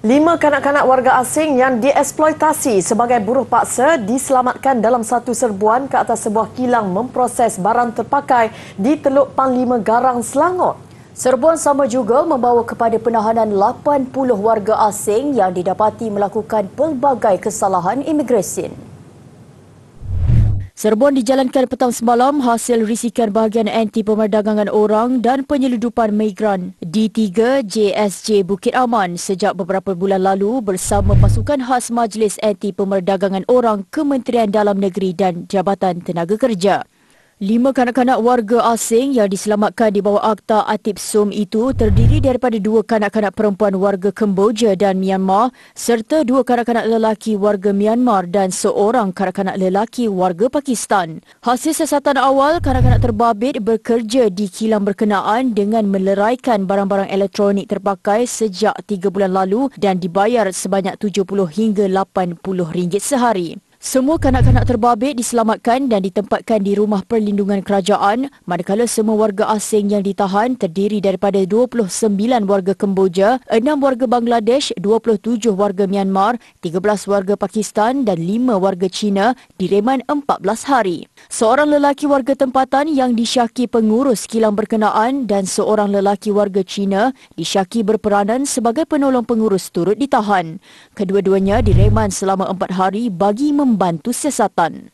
Lima kanak-kanak warga asing yang dieksploitasi sebagai buruh paksa diselamatkan dalam satu serbuan ke atas sebuah kilang memproses barang terpakai di Teluk Panglima Garang, Selangor. Serbuan sama juga membawa kepada penahanan 80 warga asing yang didapati melakukan pelbagai kesalahan imigresen. Serbuan dijalankan petang semalam hasil risikan bahagian anti pemerdagangan orang dan penyeludupan migran di 3 JSJ Bukit Aman sejak beberapa bulan lalu bersama pasukan khas Majlis Anti Pemerdagangan Orang Kementerian Dalam Negeri dan Jabatan Tenaga Kerja. Lima kanak-kanak warga asing yang diselamatkan di bawah Akta Atip Sum itu terdiri daripada dua kanak-kanak perempuan warga Kemboja dan Myanmar serta dua kanak-kanak lelaki warga Myanmar dan seorang kanak-kanak lelaki warga Pakistan. Hasil siasatan awal, kanak-kanak terbabit bekerja di kilang berkenaan dengan meleraikan barang-barang elektronik terpakai sejak tiga bulan lalu dan dibayar sebanyak RM70 hingga rm ringgit sehari. Semua kanak-kanak terbabit diselamatkan dan ditempatkan di rumah perlindungan kerajaan, manakala semua warga asing yang ditahan terdiri daripada 29 warga Kemboja, 6 warga Bangladesh, 27 warga Myanmar, 13 warga Pakistan dan 5 warga China direman 14 hari. Seorang lelaki warga tempatan yang disyaki pengurus kilang berkenaan dan seorang lelaki warga China disyaki berperanan sebagai penolong pengurus turut ditahan. Kedua-duanya direman selama 4 hari bagi mem- membantu siasatan.